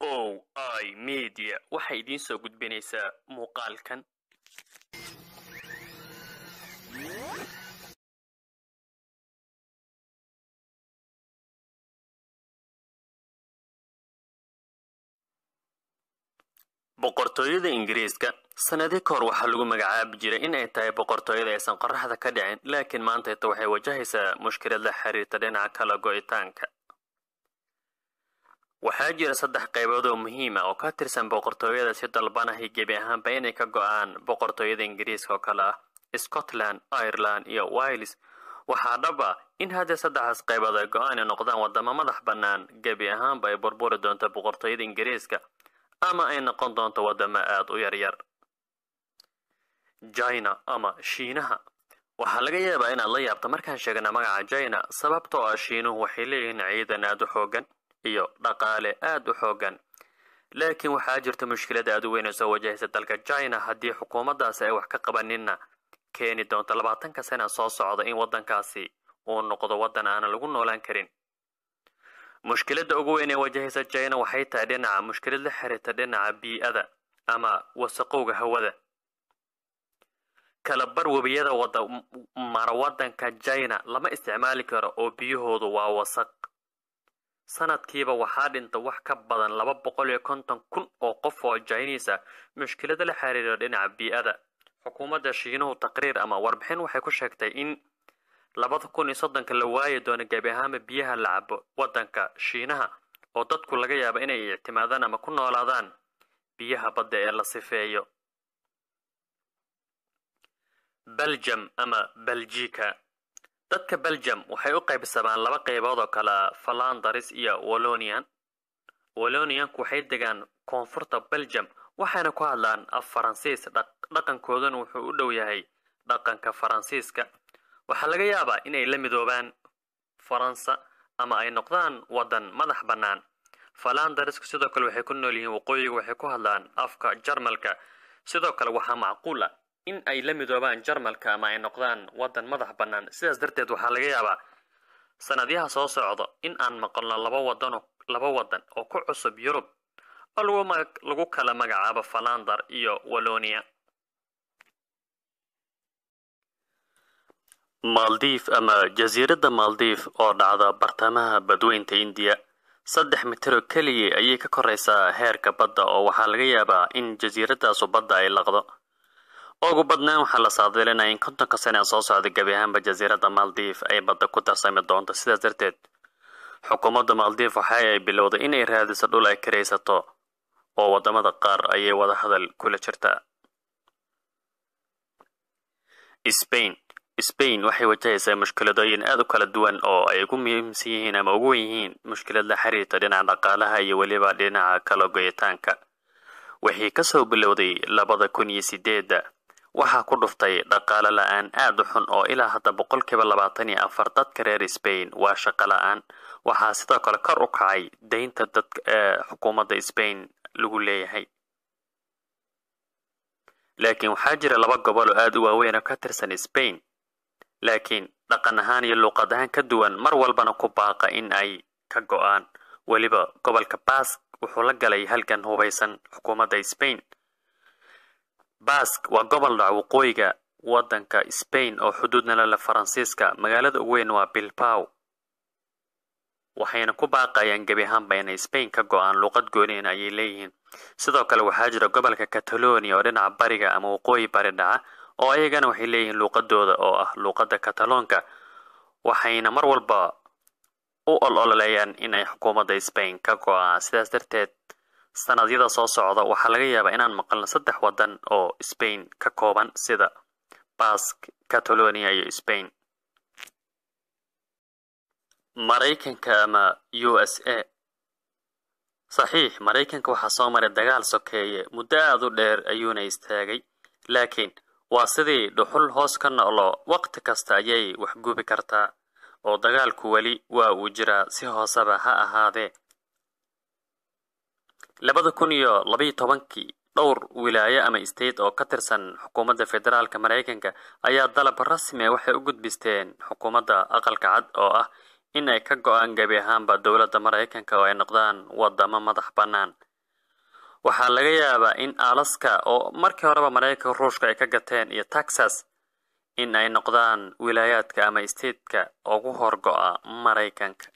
ow i media waxay idiin soo gudbinaysaa muuqaalkan boqortooyada ingiriiska sanadii hor waxaa lagu magacaabi jiray in ay tahay boqortooyada aysan qoraxda ka dhicin laakiin maanta hita waxay wajahaysaa mushkilad la xiriirta dhinaca kala go'itaanka waxaa jira saddex qaybood oo muhiima ah oo ka tirsan boqortooyada si dalbanahi gebi ahaanba inay ka go'aan boqortooyada ingiriiska oo kale ah scotland ireland iyo wiles waxaa dhaba ah in haddii saddexaas qaybood ay go-aan ay noqdaan waddamo madax bannaan gebi ahaanba ay burburi doonto boqortooyada ingiriiska ama ay noqon doonto waddamo aad u yaryar jina ama shiinaha waxaa laga yaabaa inaad la yaabto markaan sheegna magaca jina sababtoo ah shiinuhu waxay leeyihiin ciidan aad u xoogan iyo dhaqaale aad u xoogan laakiin waxaa jirta mushkilada aad u weyn ee soo wajahaysa dalka china haddii xukuumaddaasi ay wax ka qabanina keeni doonto labaatanka sana soo socda in waddankaasi uu noqdo waddan aanan lagu noolaan karin mushkiladda ugu weyn ee wajahaysa china waxay tahay dhinaca mushkilad la xiriirta dhinaca bii-ada ama wasaqowga hawada kalabar webiyada wada mara waddanka china lama isticmaali karo oo biyahoodu waa wasaq sanadkiiba waxaa dhinta wax ka badan laba boqol iyo konton kun oo qof oo jaynaysa ah. mushkilada la xiriira dhinaca bii'ada xukuumadda shiinuhu taqriir ama warbixin waxay ku sheegtay in labada kun iyo soddonka la waayi doono gebi ahaanba biyaha la cabo waddanka shiinaha oo dadku laga yaabo inay ictimaadaan ama ku noolaadaan biyaha badda ee la sifeeyo beljam ama beljika dadka beljum waxay u qaybsamaan laba qaybood oo kale falandaris iyo wolonian wolonianku waxay degaan koonfurta beljum waxayna ku hadlaan af faransiis dhaqankoodana wuxuu u dhow yahay dhaqanka faransiiska waxaa laga yaabaa inay la midoobaan faransa ama ay noqdaan waddan madax bannaan falandarisku sidoo kale waxay ku nool yihiin waqooyiga waxay ku hadlaan afka jarmalka sidoo kale waxaa macquul ah in ay la midoobaan jarmalka ama ay noqdaan waddan madax bannaan sidaas darteed waxaa laga yaabaa sanadyaha soo socda in aan maqalno laba wadanoo laba waddan oo ku cusub yurub oo lagu kala magacaabo falandar iyo wallonia maldif ama jasiiradda maldif oo dhacda bartamaha badweynta indiya saddex mitiro keliya ayay ka koraysaa heerka badda oo waxaa laga yaabaa in jasiiraddaasu badda ay laqdo ugu badnaan waxaa la saadaalinaya in kontonka sane ee soo socda gebi ahaanba jasiiradda maldiif ay badda ku tarsami doonto sidaas darteed xukuumadda maldiif waxa ay bilowday inay raadiso dhul ay karaysato oo waddamada qaar ayay wadahadal kula jirtaa sbain sbain waxay wajahaysaa mushkiladooyin aada u kala duwan oo ay ugu muhiimsan yihiin ama ugu wen yihiin mushkilad la xiriirta dhinaca dhaqaalaha iyo weliba dhinaca kala goyitaanka waxay kasoo bilowday labada kun iyo sideedda waxaa ku dhuftay dhaqaale la-aan aad u xun oo ilaa hadda boqolkiiba labaatan iyo afar dadka reer spain waa shaqo la-aan waxaa sidoo kale kor u kacay deynta dadka ee eh, xukuumadda spain lagu leeyahay laakiin waxaa jira laba gobol oo aad u waaweyn oo ka tirsan spain laakiin dhaqan ahaan iyo luuqad ahaan ka duwan mar walbana ku baaqa in ay ka go'aan weliba gobolka bask wuxuu la galay halgan hubaysan xukuumadda sbain Basque waa gobol dhaca waqooyiga waddanka Spain oo xuduudna la Faransiiska magaalada ugu weyn waa bilbaw waxayna ku baaqayaan gebi ahaanba inay Spain ka go'aan luqad gooni in ayay leeyihiin sidoo kale waxaa jira gobolka Catalonia oo dhinaca bariga ama waqooyi bari dhaca oo ayagana waxay leeyihiin luuqadooda oo ah luuqadda Kataloonka waxayna mar walba u ololeeyaan inay xukuumadda Spain ka go'aan sidaas darteed sanadyada soo socda waxaa laga yaabaa inaan maqalno saddex waddan oo sbain ka kooban sida bask catalonia iyo sbain maraykanka ama u s a saxiix maraykanka waxaa soo maray dagaal sokeeye muddo aad u dheer ayuuna istaagay laakiin waa sidii dhuxul hoos ka no'lo waqti kasta ayay waxgubi kartaa oo dagaalku weli waa uu jiraa si hooseba ha ahaadee labada kun iyo labayo tobankii dhowr wilaayo ama state oo ka tirsan xukuumadda federaalka maraykanka ayaa dalab rasmi ah waxay u gudbisteen xukuumadda aqalka cad oo ah in ay ka go-aan gebi ahaanba dowladda maraykanka oo ay noqdaan waddamo madax bannaan waxaa laga yaabaa in alaska oo markii horeba maraykanka ruushka ay ka gateen iyo texas in ay noqdaan wilaayaadka ama stateka ugu horgo-a maraykanka